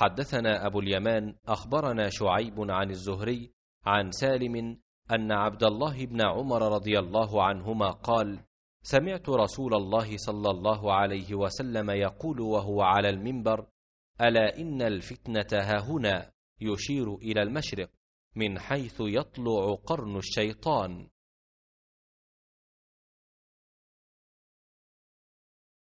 حدثنا أبو اليمان أخبرنا شعيب عن الزهري عن سالم أن عبد الله بن عمر رضي الله عنهما قال: سمعت رسول الله صلى الله عليه وسلم يقول وهو على المنبر: ألا إن الفتنة هنا يشير إلى المشرق من حيث يطلع قرن الشيطان